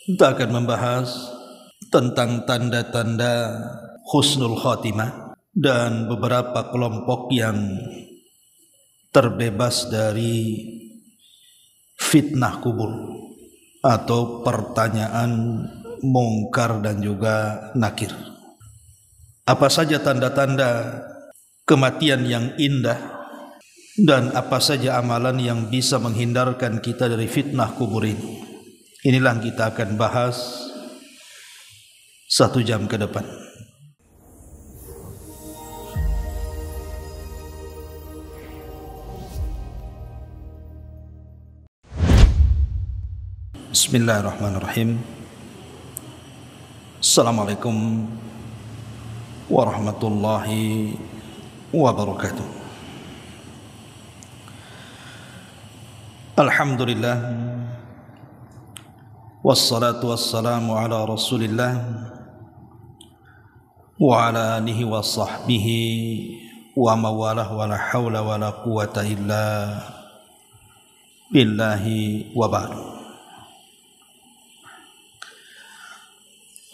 Kita akan membahas tentang tanda-tanda husnul khotimah dan beberapa kelompok yang terbebas dari fitnah kubur atau pertanyaan mungkar dan juga nakir. Apa saja tanda-tanda kematian yang indah dan apa saja amalan yang bisa menghindarkan kita dari fitnah kubur ini. Inilah yang kita akan bahas satu jam ke depan. Bismillahirrahmanirrahim. Assalamualaikum warahmatullahi wabarakatuh. Alhamdulillah. Wassalatu wassalamu ala rasulillah Wa ala alihi wa sahbihi Wa mawalah wa la hawla wa la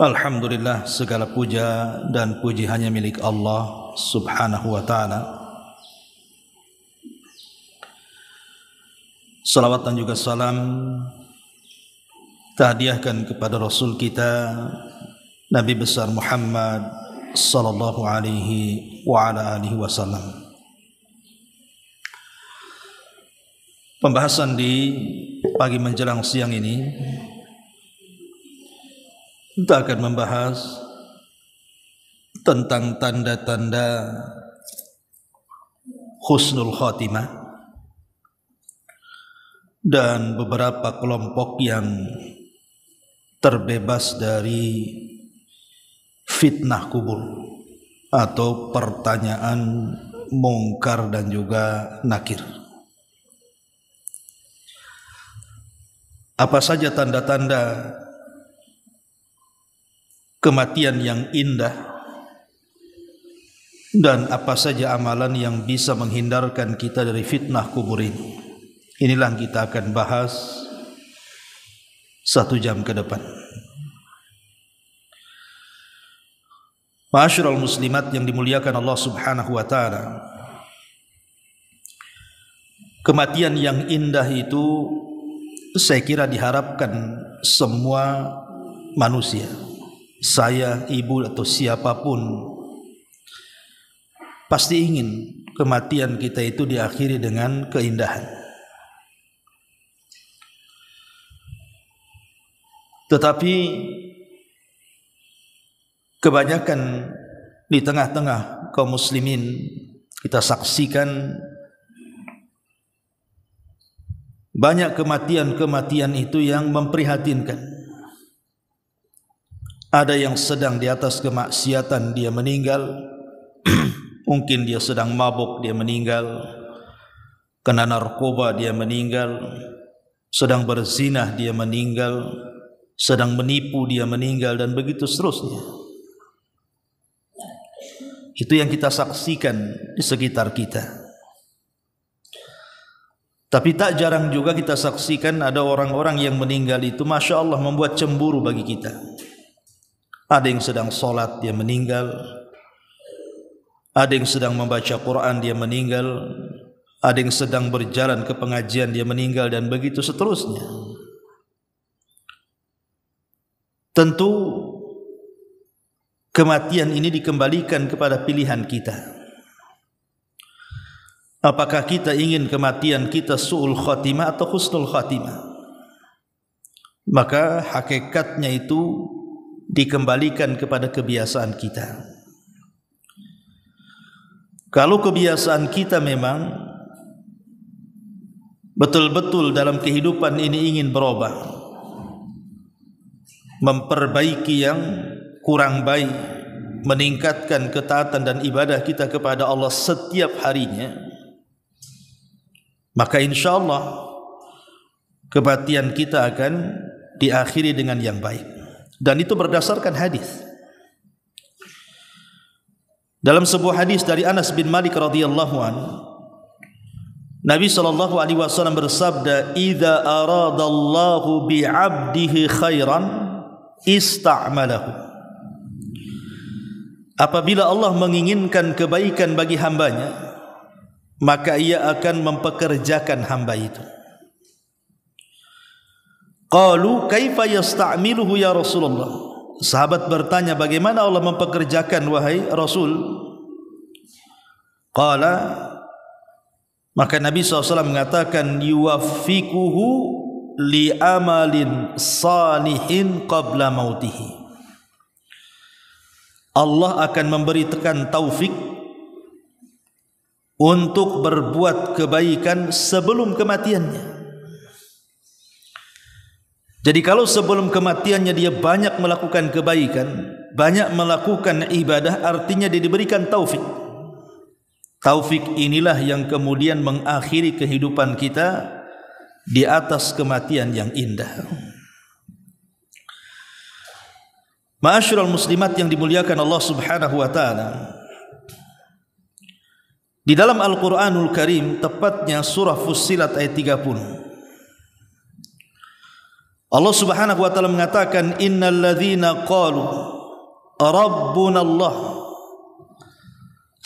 Alhamdulillah segala puja dan puji hanya milik Allah subhanahu wa ta'ala Salawat dan juga salam tahdiahkan kepada Rasul kita Nabi besar Muhammad sallallahu alaihi wa ala alihi wasallam. Pembahasan di pagi menjelang siang ini kita akan membahas tentang tanda-tanda khusnul khatimah dan beberapa kelompok yang terbebas dari fitnah kubur atau pertanyaan mungkar dan juga nakir. Apa saja tanda-tanda kematian yang indah dan apa saja amalan yang bisa menghindarkan kita dari fitnah kubur ini. Inilah yang kita akan bahas satu jam ke depan. Masyurul muslimat yang dimuliakan Allah subhanahu wa ta'ala Kematian yang indah itu saya kira diharapkan semua manusia Saya, ibu atau siapapun Pasti ingin kematian kita itu diakhiri dengan keindahan Tetapi kebanyakan di tengah-tengah kaum muslimin kita saksikan banyak kematian-kematian itu yang memprihatinkan. Ada yang sedang di atas kemaksiatan dia meninggal, mungkin dia sedang mabuk dia meninggal, kena narkoba dia meninggal, sedang berzinah dia meninggal, sedang menipu dia meninggal dan begitu seterusnya itu yang kita saksikan di sekitar kita tapi tak jarang juga kita saksikan ada orang-orang yang meninggal itu Masya Allah membuat cemburu bagi kita Ada yang sedang sholat dia meninggal Ada yang sedang membaca Quran dia meninggal Ada yang sedang berjalan ke pengajian dia meninggal dan begitu seterusnya Tentu kematian ini dikembalikan kepada pilihan kita. Apakah kita ingin kematian kita su'ul khatimah atau husnul khatimah? Maka hakikatnya itu dikembalikan kepada kebiasaan kita. Kalau kebiasaan kita memang betul-betul dalam kehidupan ini ingin berubah, memperbaiki yang kurang baik, meningkatkan ketaatan dan ibadah kita kepada Allah setiap harinya, maka insya Allah kebatian kita akan diakhiri dengan yang baik. Dan itu berdasarkan hadis. Dalam sebuah hadis dari Anas bin Malik radhiyallahu an, Nabi sallallahu alaihi wasallam bersabda, "Idza aradallahu bi 'abdihi khairan" ista'malahu apabila Allah menginginkan kebaikan bagi hambanya maka ia akan mempekerjakan hamba itu qalu kaifa yasta'miluhu ya rasulullah sahabat bertanya bagaimana Allah mempekerjakan wahai rasul qala maka nabi SAW mengatakan yuwafikuhu. li amalin salihin qabla mautihi Allah akan memberitakan taufik untuk berbuat kebaikan sebelum kematiannya. Jadi kalau sebelum kematiannya dia banyak melakukan kebaikan, banyak melakukan ibadah, artinya dia diberikan taufik. Taufik inilah yang kemudian mengakhiri kehidupan kita di atas kematian yang indah. Ma'asyiral muslimat yang dimuliakan Allah Subhanahu wa taala. Di dalam Al-Qur'anul Karim tepatnya surah Fussilat ayat 30. Allah Subhanahu wa taala mengatakan innal ladzina qalu rabbuna Allah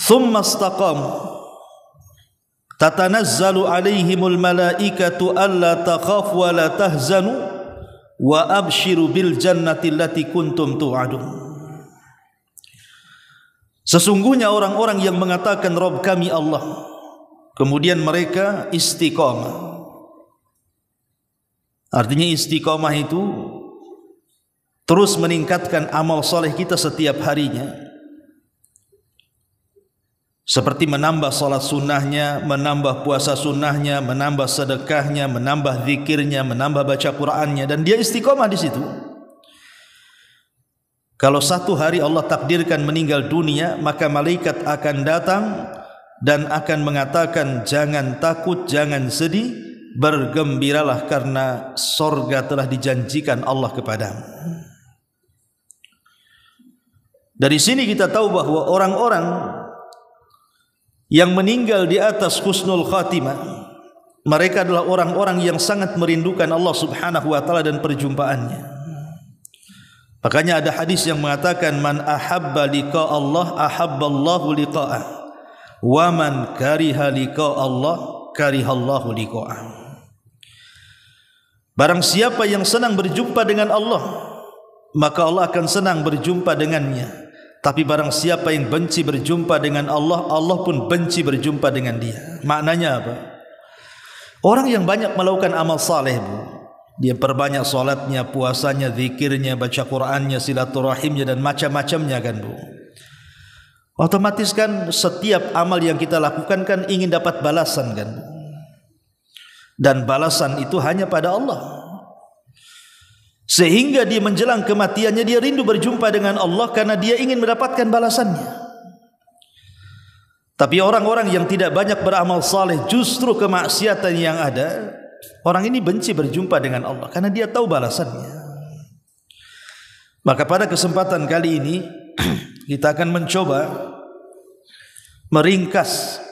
thumma istaqamu tatanazzalu alaihimul malaikatu alla takhaf wa la tahzanu wa abshiru bil jannati kuntum tu'adun Sesungguhnya orang-orang yang mengatakan Rob kami Allah Kemudian mereka istiqamah Artinya istiqamah itu Terus meningkatkan amal soleh kita setiap harinya seperti menambah salat sunnahnya, menambah puasa sunnahnya, menambah sedekahnya, menambah zikirnya, menambah baca Qur'annya. Dan dia istiqomah di situ. Kalau satu hari Allah takdirkan meninggal dunia, maka malaikat akan datang dan akan mengatakan jangan takut, jangan sedih, bergembiralah karena sorga telah dijanjikan Allah kepadamu. Dari sini kita tahu bahwa orang-orang yang meninggal di atas husnul khatimah. Mereka adalah orang-orang yang sangat merindukan Allah Subhanahu wa taala dan perjumpaannya. Makanya ada hadis yang mengatakan man ahabba liqa Allah ahabballahu liqa'ah wa man kariha liqa Allah karihallahu liqa'ah. Barang siapa yang senang berjumpa dengan Allah, maka Allah akan senang berjumpa dengannya. Tapi barang siapa yang benci berjumpa dengan Allah, Allah pun benci berjumpa dengan dia. Maknanya apa? Orang yang banyak melakukan amal saleh, Bu. Dia perbanyak salatnya, puasanya, zikirnya, baca Qur'annya, silaturahimnya dan macam-macamnya kan, Bu. Otomatis kan setiap amal yang kita lakukan kan ingin dapat balasan kan. Dan balasan itu hanya pada Allah. Sehingga dia menjelang kematiannya dia rindu berjumpa dengan Allah karena dia ingin mendapatkan balasannya. Tapi orang-orang yang tidak banyak beramal saleh justru kemaksiatan yang ada, orang ini benci berjumpa dengan Allah karena dia tahu balasannya. Maka pada kesempatan kali ini kita akan mencoba meringkas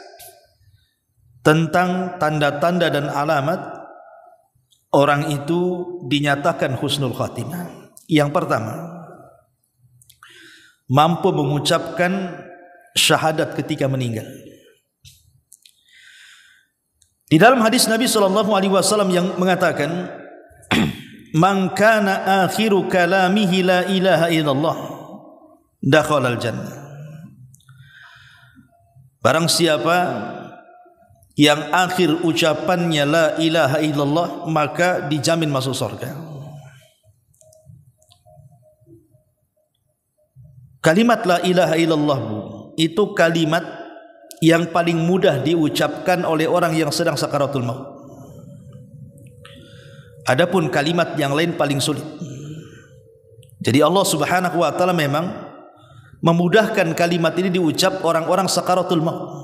tentang tanda-tanda dan alamat orang itu dinyatakan husnul khatimah. Yang pertama, mampu mengucapkan syahadat ketika meninggal. Di dalam hadis Nabi sallallahu alaihi wasallam yang mengatakan, "Man kana akhiru kalamihi la ilaha illallah, dakhala al-jannah." Barang siapa yang akhir ucapannya la ilaha illallah maka dijamin masuk surga. Kalimat la ilaha illallah itu kalimat yang paling mudah diucapkan oleh orang yang sedang sakaratul maut. Adapun kalimat yang lain paling sulit. Jadi Allah Subhanahu wa taala memang memudahkan kalimat ini diucap orang-orang sakaratul maut.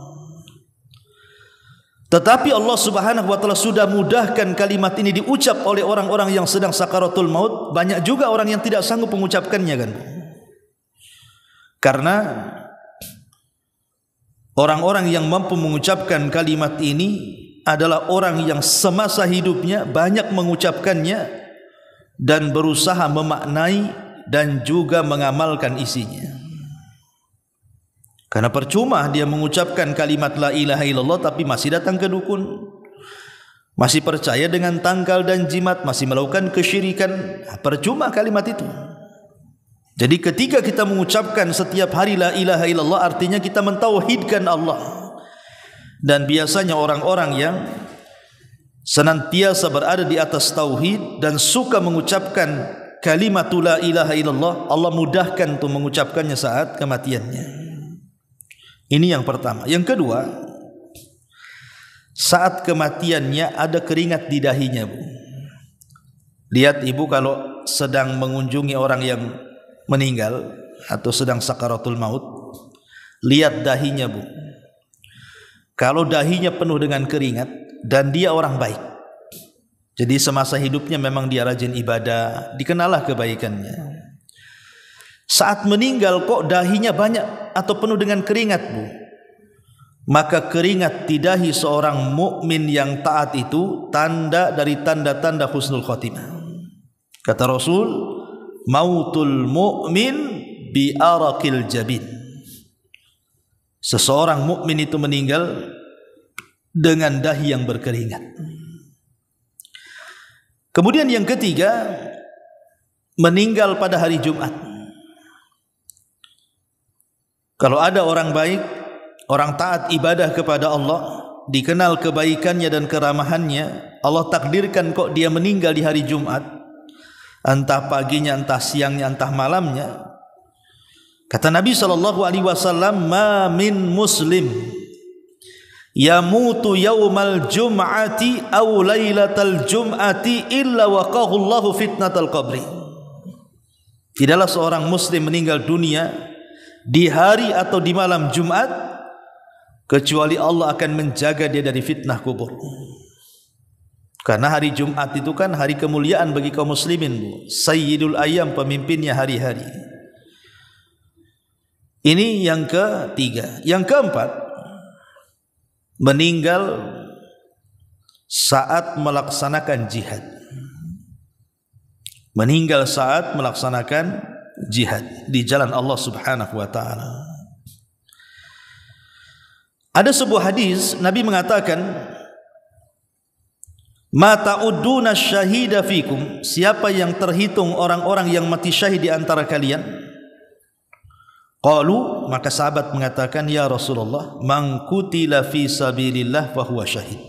Tetapi Allah Subhanahu wa taala sudah mudahkan kalimat ini diucap oleh orang-orang yang sedang sakaratul maut, banyak juga orang yang tidak sanggup mengucapkannya kan. Karena orang-orang yang mampu mengucapkan kalimat ini adalah orang yang semasa hidupnya banyak mengucapkannya dan berusaha memaknai dan juga mengamalkan isinya. Karena percuma dia mengucapkan kalimat la ilaha illallah tapi masih datang ke dukun. Masih percaya dengan tangkal dan jimat, masih melakukan kesyirikan. Nah, percuma kalimat itu. Jadi ketika kita mengucapkan setiap hari la ilaha illallah artinya kita mentauhidkan Allah. Dan biasanya orang-orang yang senantiasa berada di atas tauhid dan suka mengucapkan kalimat la ilaha illallah, Allah mudahkan untuk mengucapkannya saat kematiannya. Ini yang pertama. Yang kedua, saat kematiannya ada keringat di dahinya, Bu. Lihat ibu kalau sedang mengunjungi orang yang meninggal atau sedang sakaratul maut, lihat dahinya, Bu. Kalau dahinya penuh dengan keringat dan dia orang baik. Jadi semasa hidupnya memang dia rajin ibadah, dikenalah kebaikannya. Saat meninggal kok dahinya banyak atau penuh dengan keringat, Bu? Maka keringat tidahi seorang mukmin yang taat itu tanda dari tanda-tanda husnul khotimah. Kata Rasul, mautul mukmin bi arakil jabin. Seseorang mukmin itu meninggal dengan dahi yang berkeringat. Kemudian yang ketiga, meninggal pada hari Jumat. Kalau ada orang baik, orang taat ibadah kepada Allah, dikenal kebaikannya dan keramahannya, Allah takdirkan kok dia meninggal di hari Jumat. Entah paginya, entah siangnya, entah malamnya. Kata Nabi sallallahu alaihi wasallam, "Ma min muslim yamutu yaumal jum'ati aw lailatal jum'ati illa waqahu Allahu fitnatal qabri." Tidaklah seorang muslim meninggal dunia di hari atau di malam Jumat kecuali Allah akan menjaga dia dari fitnah kubur. Karena hari Jumat itu kan hari kemuliaan bagi kaum muslimin, Bu. Sayyidul Ayyam pemimpinnya hari-hari. Ini yang ketiga. Yang keempat, meninggal saat melaksanakan jihad. Meninggal saat melaksanakan jihad di jalan Allah Subhanahu wa taala. Ada sebuah hadis Nabi mengatakan mata ta'udduna syahida fikum siapa yang terhitung orang-orang yang mati syahid di antara kalian Qalu maka sahabat mengatakan ya Rasulullah man kutila fi sabilillah wa huwa syahid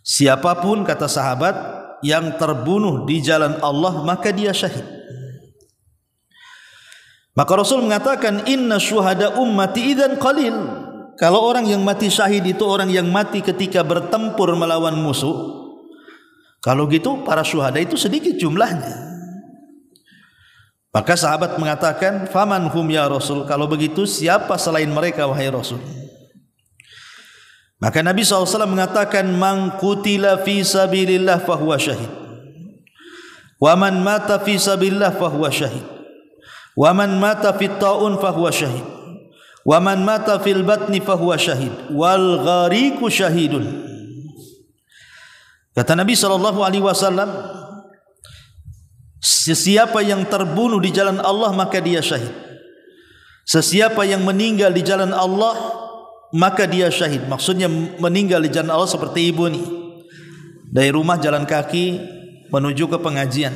Siapapun kata sahabat yang terbunuh di jalan Allah maka dia syahid Maka Rasul mengatakan inna syuhada ummati idan qalil. Kalau orang yang mati syahid itu orang yang mati ketika bertempur melawan musuh. Kalau gitu para syuhada itu sedikit jumlahnya. Maka sahabat mengatakan, "Faman hum ya Rasul?" Kalau begitu siapa selain mereka wahai Rasul? Maka Nabi SAW mengatakan, "Man qutila fi sabilillah fahuwa syahid." "Wa man mata fi sabilillah fahuwa syahid." Wa man mata fit ta'un fahuwa syahid. Wa man mata fil batni fahuwa syahid. Wal ghariqu syahidun. Kata Nabi sallallahu alaihi wasallam, sesiapa yang terbunuh di jalan Allah maka dia syahid. Sesiapa yang meninggal di jalan Allah maka dia syahid. Maksudnya meninggal di jalan Allah seperti ibu ini Dari rumah jalan kaki menuju ke pengajian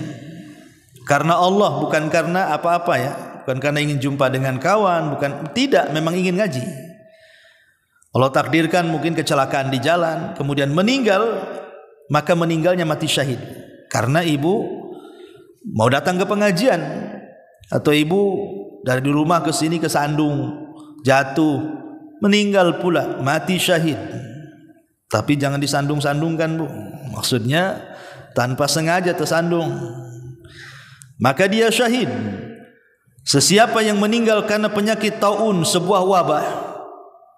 karena Allah bukan karena apa-apa ya, bukan karena ingin jumpa dengan kawan, bukan tidak memang ingin ngaji. Allah takdirkan mungkin kecelakaan di jalan, kemudian meninggal, maka meninggalnya mati syahid. Karena ibu mau datang ke pengajian atau ibu dari di rumah ke sini ke Sandung jatuh meninggal pula mati syahid tapi jangan disandung-sandungkan bu maksudnya tanpa sengaja tersandung maka dia syahid. Sesiapa yang meninggal karena penyakit taun sebuah wabah,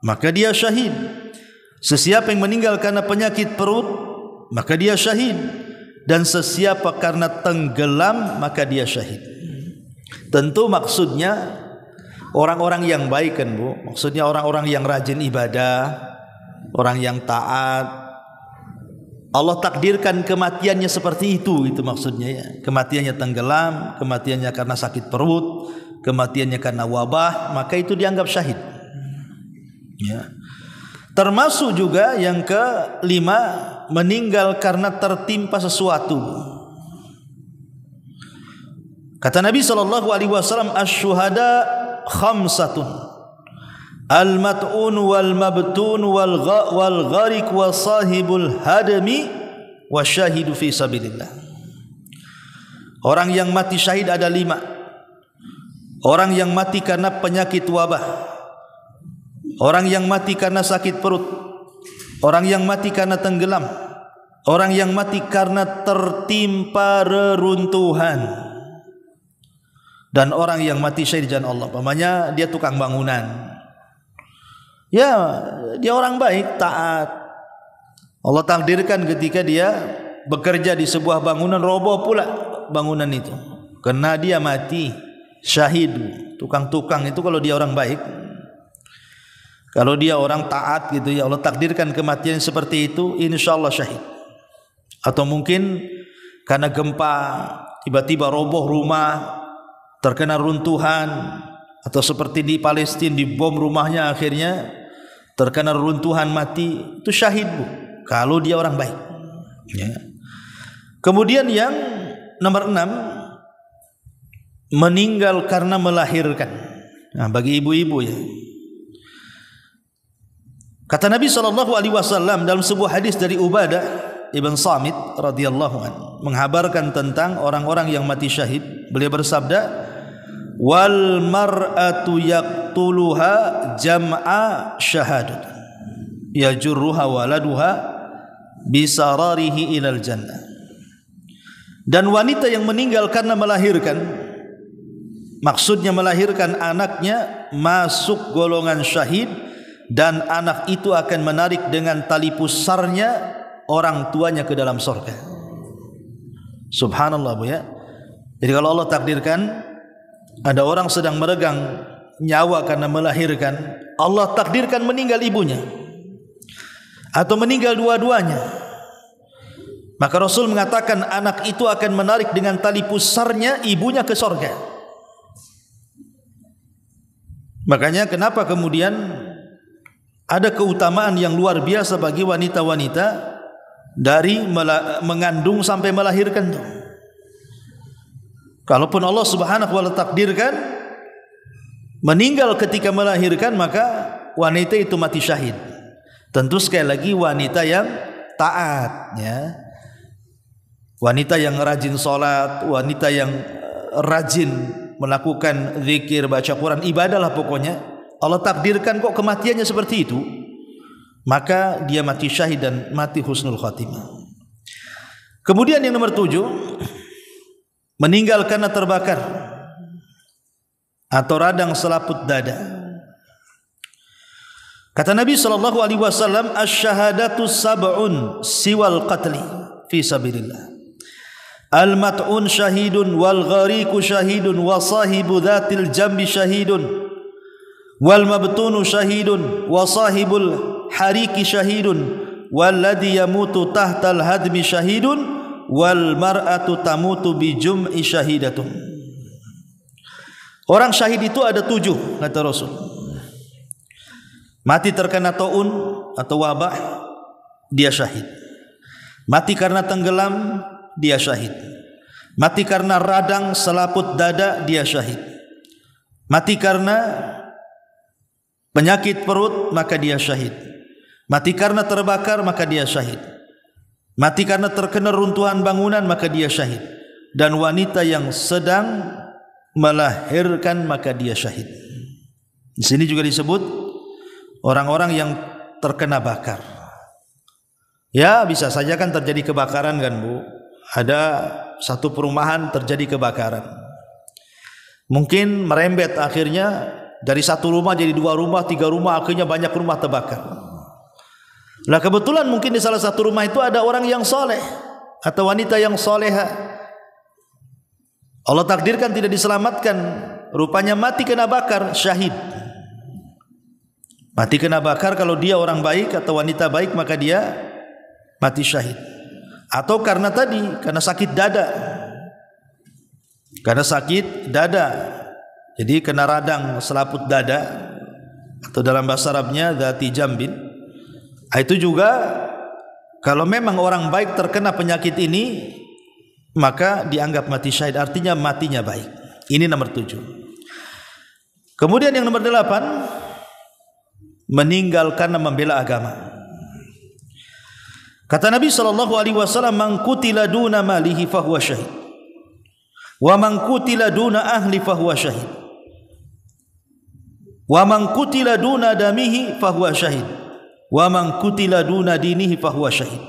maka dia syahid. Sesiapa yang meninggal karena penyakit perut, maka dia syahid. Dan sesiapa karena tenggelam, maka dia syahid. Tentu maksudnya orang-orang yang baik kan Bu, maksudnya orang-orang yang rajin ibadah, orang yang taat, Allah takdirkan kematiannya seperti itu itu maksudnya ya. Kematiannya tenggelam, kematiannya karena sakit perut, kematiannya karena wabah, maka itu dianggap syahid. Ya. Termasuk juga yang kelima meninggal karena tertimpa sesuatu. Kata Nabi sallallahu alaihi wasallam asyuhada khamsatun al-mat'un wal mabtun wal gharik wa sahibul hadami wa syahidu fi sabilillah. Orang yang mati syahid ada lima. Orang yang mati karena penyakit wabah. Orang yang mati karena sakit perut. Orang yang mati karena tenggelam. Orang yang mati karena tertimpa reruntuhan. Dan orang yang mati syahid jalan Allah. Pamanya dia tukang bangunan. Ya, dia orang baik, taat. Allah takdirkan ketika dia bekerja di sebuah bangunan roboh pula bangunan itu. Karena dia mati syahid. Tukang-tukang itu kalau dia orang baik, kalau dia orang taat gitu ya Allah takdirkan kematian seperti itu Insyaallah syahid. Atau mungkin karena gempa tiba-tiba roboh rumah terkena runtuhan atau seperti di Palestina dibom rumahnya akhirnya terkena runtuhan mati itu syahid bu kalau dia orang baik ya. kemudian yang nomor enam meninggal karena melahirkan nah, bagi ibu-ibu ya kata Nabi Shallallahu Alaihi Wasallam dalam sebuah hadis dari Ubadah ibn Samit radhiyallahu an menghabarkan tentang orang-orang yang mati syahid beliau bersabda wal mar'atu yaqtuluha jam'a syahadat yajurruha waladuha bisararihi ilal jannah dan wanita yang meninggal karena melahirkan maksudnya melahirkan anaknya masuk golongan syahid dan anak itu akan menarik dengan tali pusarnya orang tuanya ke dalam surga subhanallah Bu ya jadi kalau Allah takdirkan ada orang sedang meregang nyawa karena melahirkan, Allah takdirkan meninggal ibunya atau meninggal dua-duanya. Maka Rasul mengatakan anak itu akan menarik dengan tali pusarnya ibunya ke sorga. Makanya kenapa kemudian ada keutamaan yang luar biasa bagi wanita-wanita dari mengandung sampai melahirkan tuh. Kalaupun Allah Subhanahu wa taala takdirkan meninggal ketika melahirkan maka wanita itu mati syahid. Tentu sekali lagi wanita yang taat ya. Wanita yang rajin sholat, wanita yang eh, rajin melakukan zikir, baca Quran, ibadahlah pokoknya. Allah takdirkan kok kematiannya seperti itu. Maka dia mati syahid dan mati husnul khatimah. Kemudian yang nomor tujuh meninggal karena terbakar atau radang selaput dada. Kata Nabi sallallahu alaihi wasallam, asy sab'un siwal qatli fi sabilillah." Al-mat'un syahidun wal ghariqu syahidun wa sahibu dhatil jambi syahidun wal mabtunu syahidun wa sahibul hariki syahidun walladhi yamutu tahtal hadmi syahidun wal mar'atu tamutu bi jum'i syahidatum orang syahid itu ada tujuh kata Rasul mati terkena taun atau wabah dia syahid mati karena tenggelam dia syahid mati karena radang selaput dada dia syahid mati karena penyakit perut maka dia syahid mati karena terbakar maka dia syahid Mati karena terkena runtuhan bangunan maka dia syahid. Dan wanita yang sedang melahirkan maka dia syahid. Di sini juga disebut orang-orang yang terkena bakar. Ya bisa saja kan terjadi kebakaran kan Bu. Ada satu perumahan terjadi kebakaran. Mungkin merembet akhirnya dari satu rumah jadi dua rumah, tiga rumah, akhirnya banyak rumah terbakar. Lah kebetulan mungkin di salah satu rumah itu ada orang yang soleh atau wanita yang soleha. Allah takdirkan tidak diselamatkan. Rupanya mati kena bakar, syahid. Mati kena bakar kalau dia orang baik atau wanita baik maka dia mati syahid. Atau karena tadi karena sakit dada. Karena sakit dada. Jadi kena radang selaput dada atau dalam bahasa Arabnya zati jambin Ah, itu juga kalau memang orang baik terkena penyakit ini maka dianggap mati syahid artinya matinya baik. Ini nomor tujuh. Kemudian yang nomor delapan meninggalkan dan membela agama. Kata Nabi saw alaihi wasallam, "Man duna malihi fahuwa syahid." Wa duna ahli fahuwa syahid. Wa man duna damihi fahuwa syahid wa man duna dinihi fahuwa syahid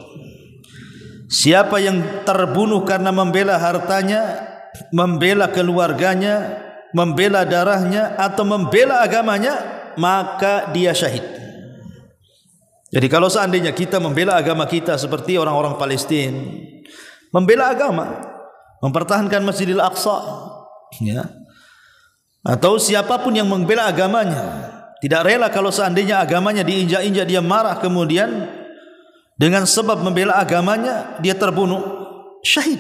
siapa yang terbunuh karena membela hartanya membela keluarganya membela darahnya atau membela agamanya maka dia syahid jadi kalau seandainya kita membela agama kita seperti orang-orang Palestina membela agama mempertahankan Masjidil Aqsa ya atau siapapun yang membela agamanya tidak rela kalau seandainya agamanya diinjak-injak dia marah kemudian dengan sebab membela agamanya dia terbunuh syahid.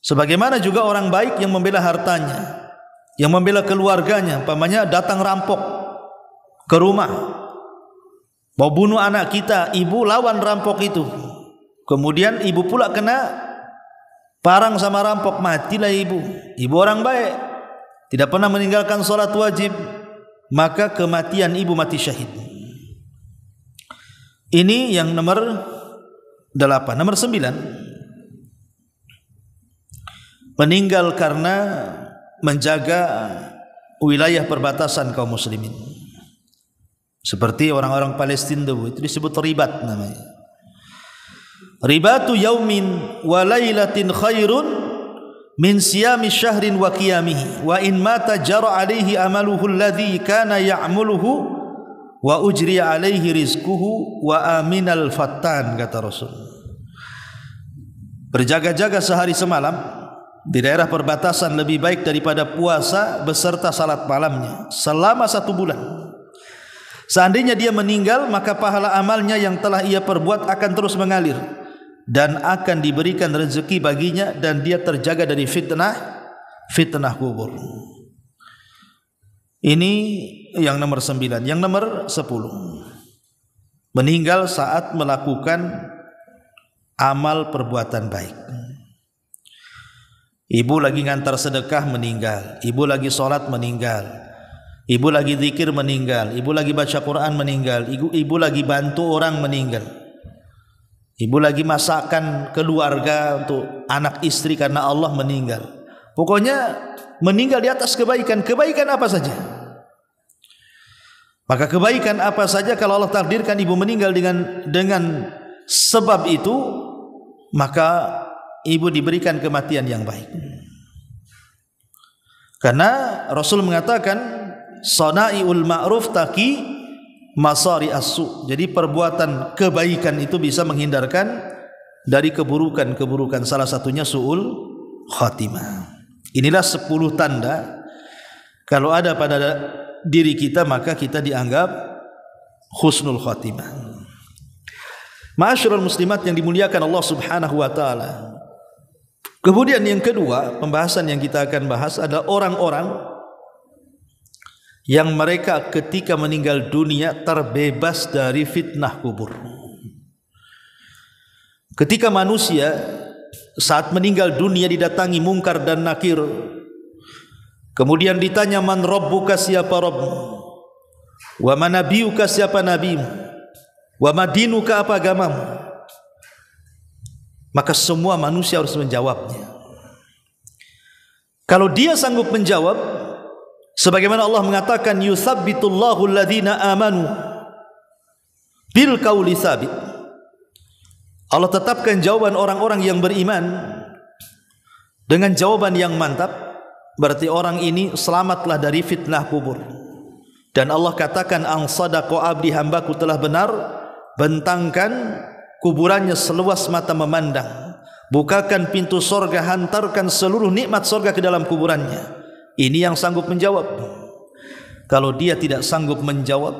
Sebagaimana juga orang baik yang membela hartanya, yang membela keluarganya, pamannya datang rampok ke rumah. Mau bunuh anak kita, ibu lawan rampok itu. Kemudian ibu pula kena parang sama rampok, matilah ibu. Ibu orang baik, tidak pernah meninggalkan sholat wajib, maka kematian ibu mati syahid. Ini yang nomor delapan. Nomor sembilan. Meninggal karena menjaga wilayah perbatasan kaum muslimin. Seperti orang-orang Palestina itu disebut ribat namanya. Ribatu yaumin wa lailatin khairun min siyami syahrin wa qiyamihi wa in mata jara alaihi amaluhu alladhi kana ya'muluhu wa ujri alaihi rizquhu wa aminal fattan kata Rasul berjaga-jaga sehari semalam di daerah perbatasan lebih baik daripada puasa beserta salat malamnya selama satu bulan seandainya dia meninggal maka pahala amalnya yang telah ia perbuat akan terus mengalir dan akan diberikan rezeki baginya dan dia terjaga dari fitnah fitnah kubur. Ini yang nomor sembilan. Yang nomor sepuluh. Meninggal saat melakukan amal perbuatan baik. Ibu lagi ngantar sedekah meninggal. Ibu lagi sholat meninggal. Ibu lagi zikir meninggal. Ibu lagi baca Quran meninggal. Ibu, ibu lagi bantu orang meninggal. Ibu lagi masakan keluarga untuk anak istri karena Allah meninggal. Pokoknya meninggal di atas kebaikan. Kebaikan apa saja? Maka kebaikan apa saja kalau Allah takdirkan ibu meninggal dengan dengan sebab itu maka ibu diberikan kematian yang baik. Karena Rasul mengatakan sanaiul ma'ruf taqi masari asu. Jadi perbuatan kebaikan itu bisa menghindarkan dari keburukan-keburukan salah satunya suul khatimah. Inilah 10 tanda kalau ada pada diri kita maka kita dianggap husnul khatimah. Ma'asyiral muslimat yang dimuliakan Allah Subhanahu wa taala. Kemudian yang kedua, pembahasan yang kita akan bahas adalah orang-orang yang mereka ketika meninggal dunia terbebas dari fitnah kubur. Ketika manusia saat meninggal dunia didatangi mungkar dan nakir, kemudian ditanya man rabbuka siapa rob, wa manabiyuka siapa nabimu, wa madinuka apa agamamu, maka semua manusia harus menjawabnya. Kalau dia sanggup menjawab, Sebagaimana Allah mengatakan yusabbitullahu alladhina amanu bil qauli sabit. Allah tetapkan jawaban orang-orang yang beriman dengan jawaban yang mantap berarti orang ini selamatlah dari fitnah kubur. Dan Allah katakan ang sadaqa abdi hambaku telah benar bentangkan kuburannya seluas mata memandang. Bukakan pintu sorga, hantarkan seluruh nikmat sorga ke dalam kuburannya. Ini yang sanggup menjawab. Kalau dia tidak sanggup menjawab,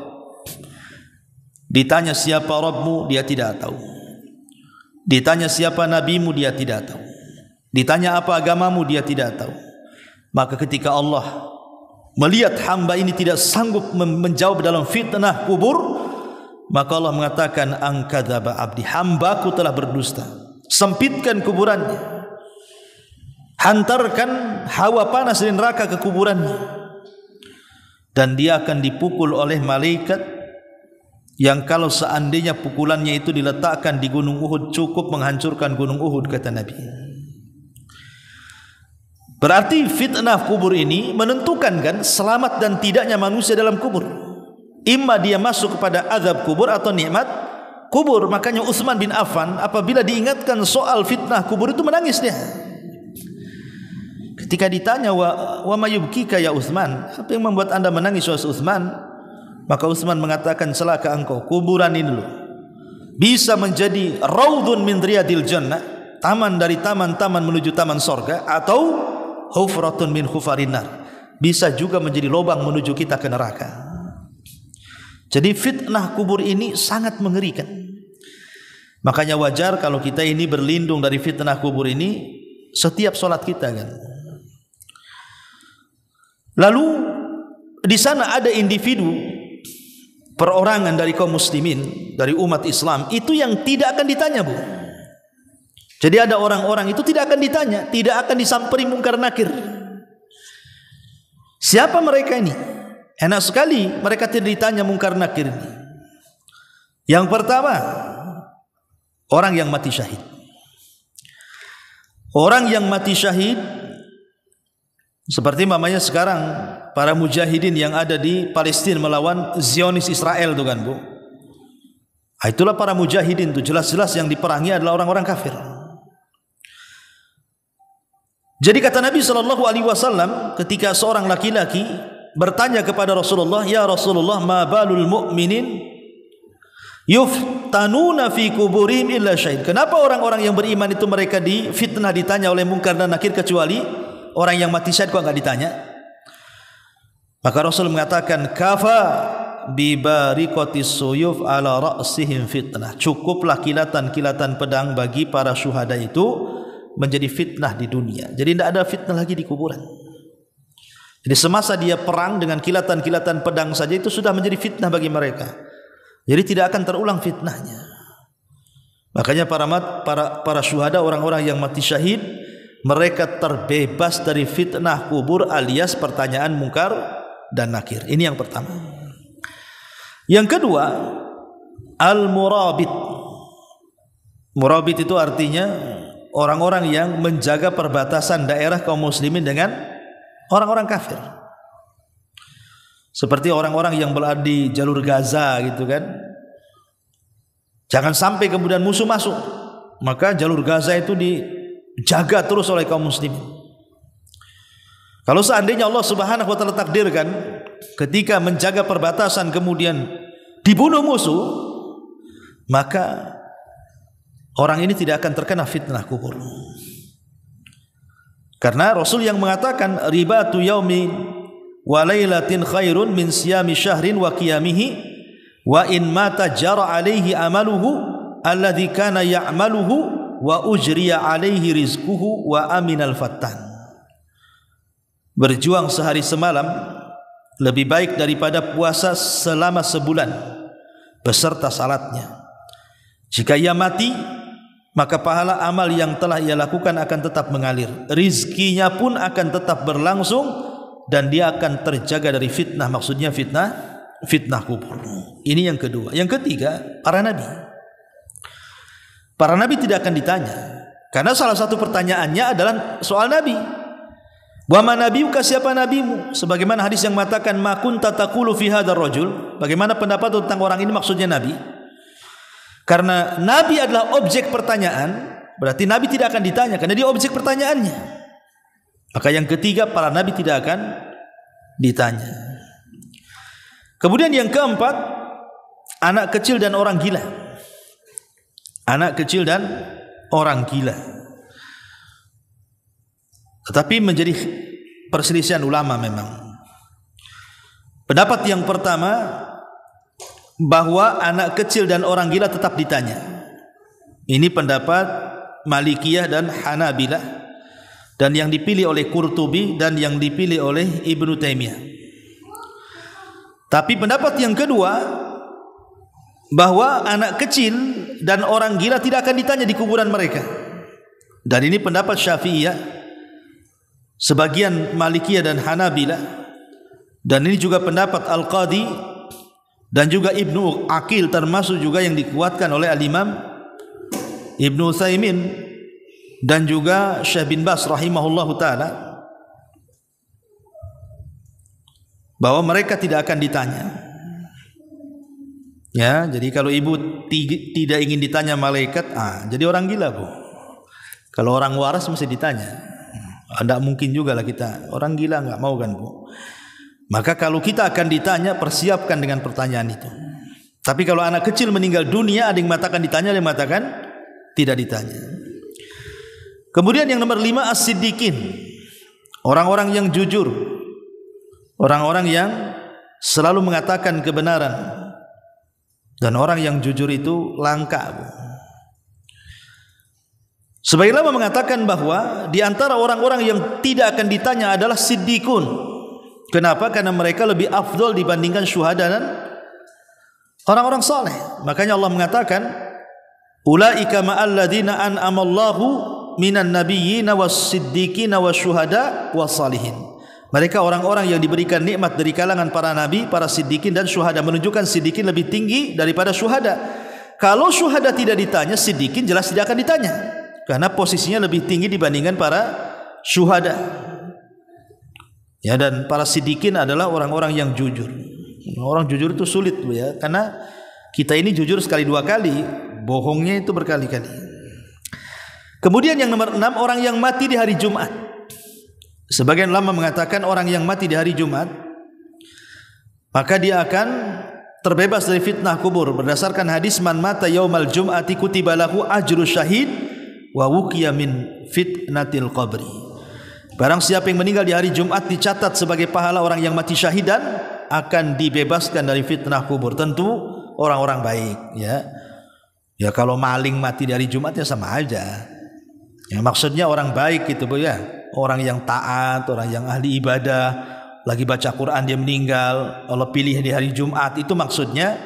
ditanya siapa Rabbmu, dia tidak tahu. Ditanya siapa nabimu, dia tidak tahu. Ditanya apa agamamu, dia tidak tahu. Maka ketika Allah melihat hamba ini tidak sanggup menjawab dalam fitnah kubur, maka Allah mengatakan angkadaba abdi, hambaku telah berdusta. Sempitkan kuburannya hantarkan hawa panas dari neraka ke kuburannya dan dia akan dipukul oleh malaikat yang kalau seandainya pukulannya itu diletakkan di gunung Uhud cukup menghancurkan gunung Uhud kata Nabi berarti fitnah kubur ini menentukan kan selamat dan tidaknya manusia dalam kubur imma dia masuk kepada azab kubur atau nikmat kubur makanya Utsman bin Affan apabila diingatkan soal fitnah kubur itu menangis dia Ketika ditanya wa wa mayubkika ya Utsman, apa yang membuat Anda menangis wahai Utsman? Maka Utsman mengatakan celaka engkau, kuburan ini loh. Bisa menjadi raudun min riyadil jannah, taman dari taman-taman menuju taman sorga atau hufratun min hufarinar. Bisa juga menjadi lubang menuju kita ke neraka. Jadi fitnah kubur ini sangat mengerikan. Makanya wajar kalau kita ini berlindung dari fitnah kubur ini setiap sholat kita kan. Lalu di sana ada individu perorangan dari kaum muslimin, dari umat Islam, itu yang tidak akan ditanya, Bu. Jadi ada orang-orang itu tidak akan ditanya, tidak akan disamperi mungkar nakir. Siapa mereka ini? Enak sekali mereka tidak ditanya mungkar nakir ini. Yang pertama, orang yang mati syahid. Orang yang mati syahid seperti mamanya sekarang para mujahidin yang ada di Palestina melawan Zionis Israel tuh kan, Bu. Ah, itulah para mujahidin tuh jelas-jelas yang diperangi adalah orang-orang kafir. Jadi kata Nabi Shallallahu Alaihi Wasallam ketika seorang laki-laki bertanya kepada Rasulullah, ya Rasulullah, ma balul mu'minin yuftanuna fi kuburim illa syahid. Kenapa orang-orang yang beriman itu mereka difitnah ditanya oleh mungkar dan nakir kecuali Orang yang mati syahid kok nggak ditanya? Maka Rasul mengatakan kafa bibarikoti suyuf ala ra'sihim fitnah. Cukuplah kilatan-kilatan pedang bagi para syuhada itu menjadi fitnah di dunia. Jadi tidak ada fitnah lagi di kuburan. Jadi semasa dia perang dengan kilatan-kilatan pedang saja itu sudah menjadi fitnah bagi mereka. Jadi tidak akan terulang fitnahnya. Makanya para mat, para para syuhada orang-orang yang mati syahid mereka terbebas dari fitnah kubur alias pertanyaan mungkar dan nakir. Ini yang pertama. Yang kedua, al-murabit. Murabit itu artinya orang-orang yang menjaga perbatasan daerah kaum muslimin dengan orang-orang kafir. Seperti orang-orang yang berada di jalur Gaza gitu kan. Jangan sampai kemudian musuh masuk. Maka jalur Gaza itu di Jaga terus oleh kaum muslim Kalau seandainya Allah Subhanahu wa taala takdirkan ketika menjaga perbatasan kemudian dibunuh musuh, maka orang ini tidak akan terkena fitnah kubur. Karena Rasul yang mengatakan ribatu yaumi wa lailatin khairun min siyami syahrin wa qiyamihi wa in mata jara alaihi amaluhu alladhi kana ya'maluhu wa ujriya alaihi rizquhu wa aminal fattan. Berjuang sehari semalam lebih baik daripada puasa selama sebulan beserta salatnya. Jika ia mati, maka pahala amal yang telah ia lakukan akan tetap mengalir. Rizkinya pun akan tetap berlangsung dan dia akan terjaga dari fitnah. Maksudnya fitnah, fitnah kubur. Ini yang kedua. Yang ketiga, para nabi. Para nabi tidak akan ditanya karena salah satu pertanyaannya adalah soal nabi. Wa ma siapa nabimu? Sebagaimana hadis yang mengatakan makun tatakulu fi rajul, bagaimana pendapat tentang orang ini maksudnya nabi? Karena nabi adalah objek pertanyaan, berarti nabi tidak akan ditanya karena dia objek pertanyaannya. Maka yang ketiga para nabi tidak akan ditanya. Kemudian yang keempat, anak kecil dan orang gila anak kecil dan orang gila. Tetapi menjadi perselisihan ulama memang. Pendapat yang pertama bahwa anak kecil dan orang gila tetap ditanya. Ini pendapat Malikiyah dan Hanabilah dan yang dipilih oleh Qurtubi dan yang dipilih oleh Ibnu Taimiyah. Tapi pendapat yang kedua bahwa anak kecil dan orang gila tidak akan ditanya di kuburan mereka. Dan ini pendapat Syafi'iyah, sebagian Malikiyah dan Hanabila, dan ini juga pendapat Al-Qadi dan juga Ibnu Akil termasuk juga yang dikuatkan oleh Al-Imam Ibnu Saimin dan juga Syekh bin Bas rahimahullahu taala bahwa mereka tidak akan ditanya. Ya, jadi kalau ibu tidak ingin ditanya malaikat, ah, jadi orang gila bu. Kalau orang waras mesti ditanya. Tidak hmm, mungkin juga lah kita orang gila nggak mau kan bu. Maka kalau kita akan ditanya persiapkan dengan pertanyaan itu. Tapi kalau anak kecil meninggal dunia ada yang mengatakan ditanya, ada yang mengatakan tidak ditanya. Kemudian yang nomor lima asidikin Orang-orang yang jujur. Orang-orang yang selalu mengatakan kebenaran dan orang yang jujur itu langka. Sebagian ulama mengatakan bahwa di antara orang-orang yang tidak akan ditanya adalah siddiqun. Kenapa? Karena mereka lebih afdol dibandingkan syuhada dan orang-orang saleh. Makanya Allah mengatakan, "Ulaika ma'alladzina an'amallahu minan nabiyyina was-siddiqina was-syuhada was-salihin." Mereka orang-orang yang diberikan nikmat dari kalangan para nabi, para siddiqin dan syuhada menunjukkan siddiqin lebih tinggi daripada syuhada. Kalau syuhada tidak ditanya, siddiqin jelas tidak akan ditanya karena posisinya lebih tinggi dibandingkan para syuhada. Ya dan para siddiqin adalah orang-orang yang jujur. Orang jujur itu sulit ya karena kita ini jujur sekali dua kali, bohongnya itu berkali-kali. Kemudian yang nomor enam orang yang mati di hari Jumat. Sebagian lama mengatakan orang yang mati di hari Jumat maka dia akan terbebas dari fitnah kubur berdasarkan hadis man mata yaumal jum'ati kutiba lahu ajru syahid wa wuqiya min fitnatil qabri. Barang siapa yang meninggal di hari Jumat dicatat sebagai pahala orang yang mati syahidan akan dibebaskan dari fitnah kubur. Tentu orang-orang baik ya. Ya kalau maling mati dari Jumat ya sama aja. Ya maksudnya orang baik gitu Bu ya orang yang taat, orang yang ahli ibadah, lagi baca Quran dia meninggal, Allah pilih di hari Jumat itu maksudnya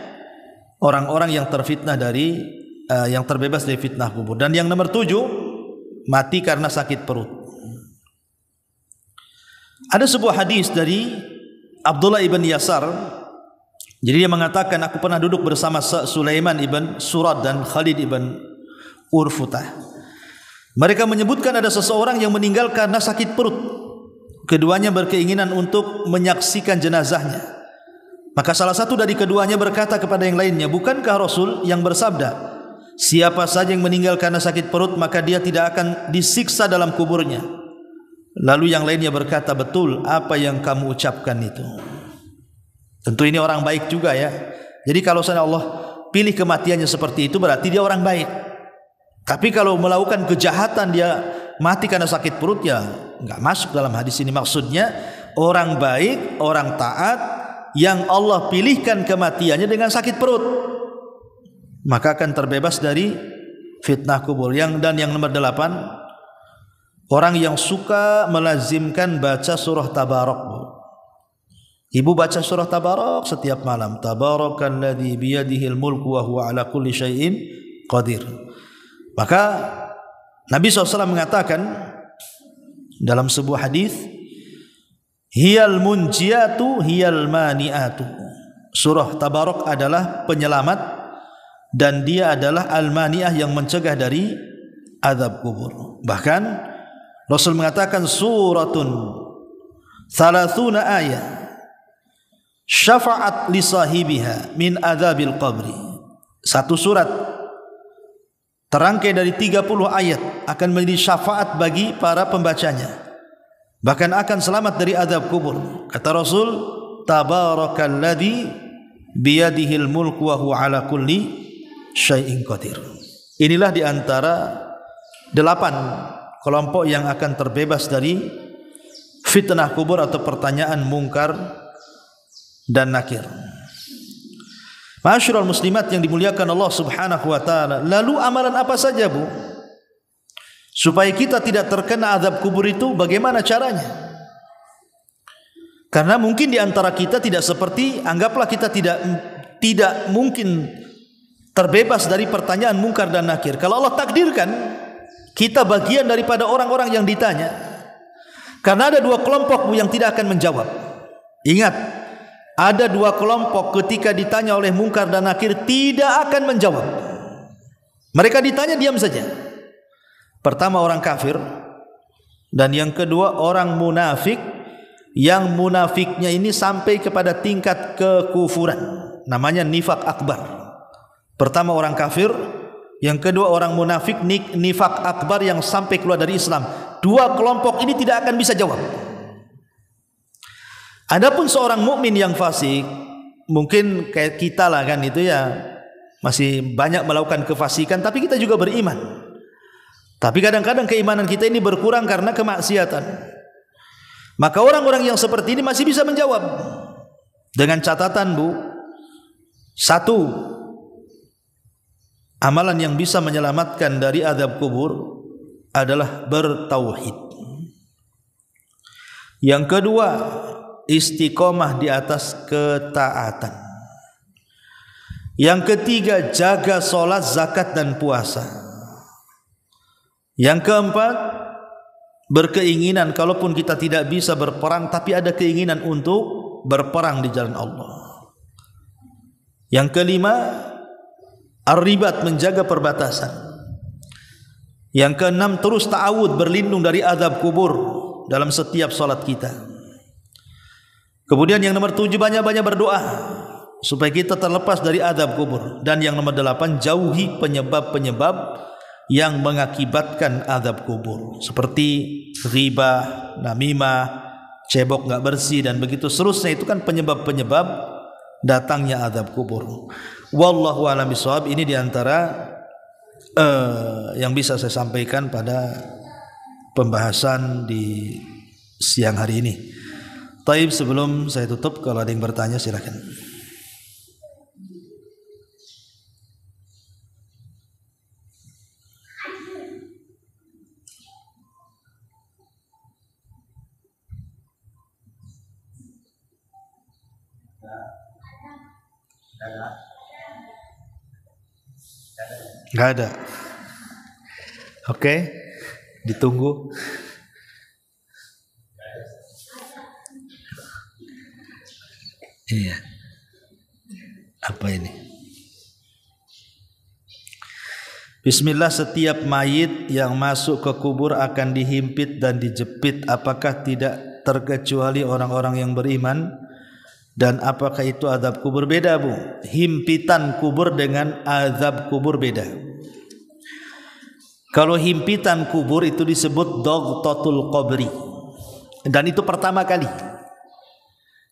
orang-orang yang terfitnah dari uh, yang terbebas dari fitnah kubur. Dan yang nomor tujuh mati karena sakit perut. Ada sebuah hadis dari Abdullah ibn Yasar. Jadi dia mengatakan aku pernah duduk bersama Sulaiman ibn Surad dan Khalid ibn Urfutah. Mereka menyebutkan ada seseorang yang meninggal karena sakit perut. Keduanya berkeinginan untuk menyaksikan jenazahnya. Maka salah satu dari keduanya berkata kepada yang lainnya, "Bukankah Rasul yang bersabda, siapa saja yang meninggal karena sakit perut maka dia tidak akan disiksa dalam kuburnya?" Lalu yang lainnya berkata, "Betul apa yang kamu ucapkan itu." Tentu ini orang baik juga ya. Jadi kalau saya Allah pilih kematiannya seperti itu berarti dia orang baik. Tapi kalau melakukan kejahatan dia mati karena sakit perut ya nggak masuk dalam hadis ini. Maksudnya orang baik, orang taat yang Allah pilihkan kematiannya dengan sakit perut maka akan terbebas dari fitnah kubur. Yang dan yang nomor delapan orang yang suka melazimkan baca surah Tabarok. Ibu baca surah Tabarok setiap malam. Tabarakalladzi biyadihil mulku wa huwa ala kulli syai'in qadir. Maka Nabi SAW mengatakan dalam sebuah hadis, "Hiyal munjiatu hial maniatu." Surah Tabarok adalah penyelamat dan dia adalah al-maniah yang mencegah dari azab kubur. Bahkan Rasul mengatakan suratun thalathuna ayat syafaat li sahibiha min azabil qabri. Satu surat terangkai dari 30 ayat akan menjadi syafaat bagi para pembacanya bahkan akan selamat dari adab kubur kata Rasul tabarakalladzi biyadihil mulku wa huwa ala kulli syai'in qadir inilah di antara delapan kelompok yang akan terbebas dari fitnah kubur atau pertanyaan mungkar dan nakir. Masyurul muslimat yang dimuliakan Allah subhanahu wa ta'ala. Lalu amalan apa saja bu? Supaya kita tidak terkena azab kubur itu bagaimana caranya? Karena mungkin di antara kita tidak seperti anggaplah kita tidak tidak mungkin terbebas dari pertanyaan mungkar dan nakir. Kalau Allah takdirkan kita bagian daripada orang-orang yang ditanya. Karena ada dua kelompok yang tidak akan menjawab. Ingat, ada dua kelompok ketika ditanya oleh mungkar dan nakir tidak akan menjawab. Mereka ditanya diam saja. Pertama orang kafir dan yang kedua orang munafik yang munafiknya ini sampai kepada tingkat kekufuran. Namanya nifak akbar. Pertama orang kafir, yang kedua orang munafik nifak akbar yang sampai keluar dari Islam. Dua kelompok ini tidak akan bisa jawab. Adapun seorang mukmin yang fasik, mungkin kayak kita lah kan itu ya masih banyak melakukan kefasikan tapi kita juga beriman. Tapi kadang-kadang keimanan kita ini berkurang karena kemaksiatan. Maka orang-orang yang seperti ini masih bisa menjawab dengan catatan, Bu. Satu, amalan yang bisa menyelamatkan dari adab kubur adalah bertauhid. Yang kedua, istiqomah di atas ketaatan. Yang ketiga, jaga solat, zakat dan puasa. Yang keempat, berkeinginan kalaupun kita tidak bisa berperang tapi ada keinginan untuk berperang di jalan Allah. Yang kelima, arribat menjaga perbatasan. Yang keenam, terus ta'awud berlindung dari azab kubur dalam setiap solat kita. Kemudian yang nomor tujuh banyak-banyak berdoa supaya kita terlepas dari adab kubur. Dan yang nomor delapan jauhi penyebab-penyebab yang mengakibatkan adab kubur seperti riba, namimah, cebok nggak bersih dan begitu seterusnya itu kan penyebab-penyebab datangnya adab kubur. Wallahu a'lam bishawab ini diantara uh, eh, yang bisa saya sampaikan pada pembahasan di siang hari ini. Taib sebelum saya tutup kalau ada yang bertanya silahkan. Gak ada. Oke, okay. ditunggu. Iya. Apa ini? Bismillah setiap mayit yang masuk ke kubur akan dihimpit dan dijepit apakah tidak terkecuali orang-orang yang beriman dan apakah itu azab kubur beda Bu? Himpitan kubur dengan azab kubur beda. Kalau himpitan kubur itu disebut dogtotul qabri. Dan itu pertama kali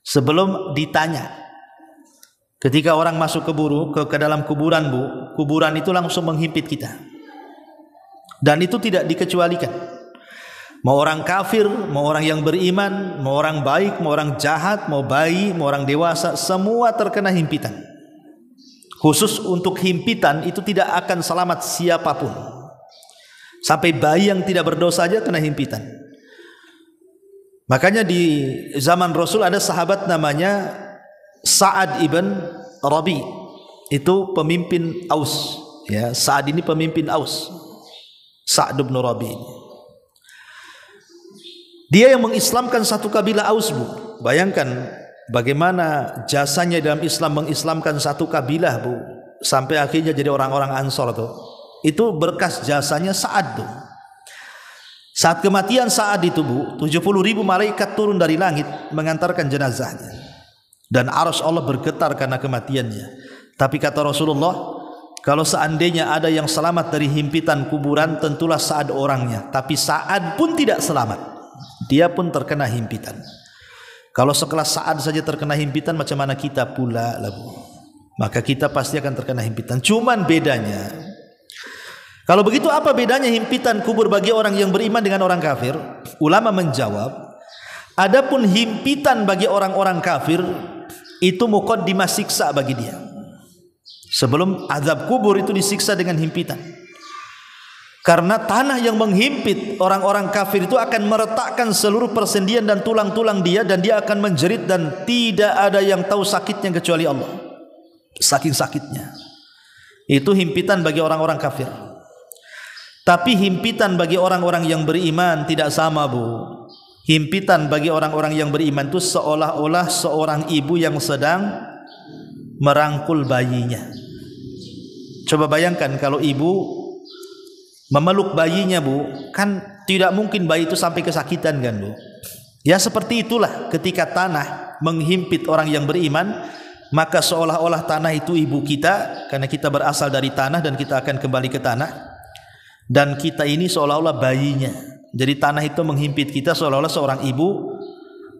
sebelum ditanya. Ketika orang masuk ke buru ke, ke dalam kuburan bu, kuburan itu langsung menghimpit kita. Dan itu tidak dikecualikan. Mau orang kafir, mau orang yang beriman, mau orang baik, mau orang jahat, mau bayi, mau orang dewasa, semua terkena himpitan. Khusus untuk himpitan itu tidak akan selamat siapapun. Sampai bayi yang tidak berdosa saja kena himpitan. Makanya di zaman Rasul ada sahabat namanya Sa'ad ibn Rabi. Itu pemimpin Aus. Ya, Sa'ad ini pemimpin Aus. Sa'ad ibn Rabi. Dia yang mengislamkan satu kabilah Aus, Bu. Bayangkan bagaimana jasanya dalam Islam mengislamkan satu kabilah, Bu. Sampai akhirnya jadi orang-orang Ansor tuh. Itu berkas jasanya Sa'ad tuh. Saat kematian saat ditubuh, 70 ribu malaikat turun dari langit mengantarkan jenazahnya. Dan arus Allah bergetar karena kematiannya. Tapi kata Rasulullah, kalau seandainya ada yang selamat dari himpitan kuburan, tentulah saat orangnya. Tapi saat pun tidak selamat. Dia pun terkena himpitan. Kalau sekelas saat saja terkena himpitan, macam mana kita pula? Labu? Maka kita pasti akan terkena himpitan. Cuman bedanya, kalau begitu apa bedanya himpitan kubur bagi orang yang beriman dengan orang kafir? Ulama menjawab, adapun himpitan bagi orang-orang kafir itu mukod dimasiksa bagi dia. Sebelum azab kubur itu disiksa dengan himpitan. Karena tanah yang menghimpit orang-orang kafir itu akan meretakkan seluruh persendian dan tulang-tulang dia dan dia akan menjerit dan tidak ada yang tahu sakitnya kecuali Allah. Saking sakitnya. Itu himpitan bagi orang-orang kafir. Tapi himpitan bagi orang-orang yang beriman tidak sama, Bu. Himpitan bagi orang-orang yang beriman itu seolah-olah seorang ibu yang sedang merangkul bayinya. Coba bayangkan kalau ibu memeluk bayinya bu kan tidak mungkin bayi itu sampai kesakitan kan bu ya seperti itulah ketika tanah menghimpit orang yang beriman maka seolah-olah tanah itu ibu kita karena kita berasal dari tanah dan kita akan kembali ke tanah dan kita ini seolah-olah bayinya. Jadi tanah itu menghimpit kita seolah-olah seorang ibu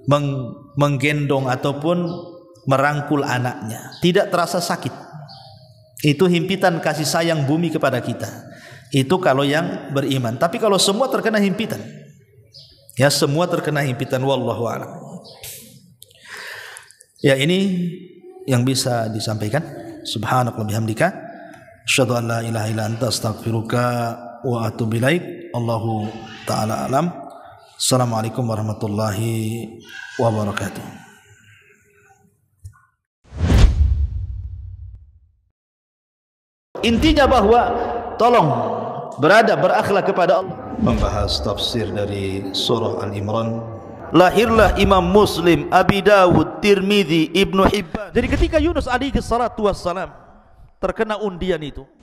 meng menggendong ataupun merangkul anaknya. Tidak terasa sakit. Itu himpitan kasih sayang bumi kepada kita. Itu kalau yang beriman. Tapi kalau semua terkena himpitan. Ya semua terkena himpitan wallahu a'lam. Ya ini yang bisa disampaikan. Subhanallahi bihamdika. Asyhadu an la ilaha anta astaghfiruka wa atubu ilaik. Allahu taala alam. Assalamualaikum warahmatullahi wabarakatuh. Intinya bahwa tolong berada berakhlak kepada Allah. Membahas tafsir dari surah Al-Imran. Lahirlah Imam Muslim, Abi Dawud, Tirmidzi, Ibnu Hibban. Jadi ketika Yunus alaihi salatu wassalam terkena undian itu,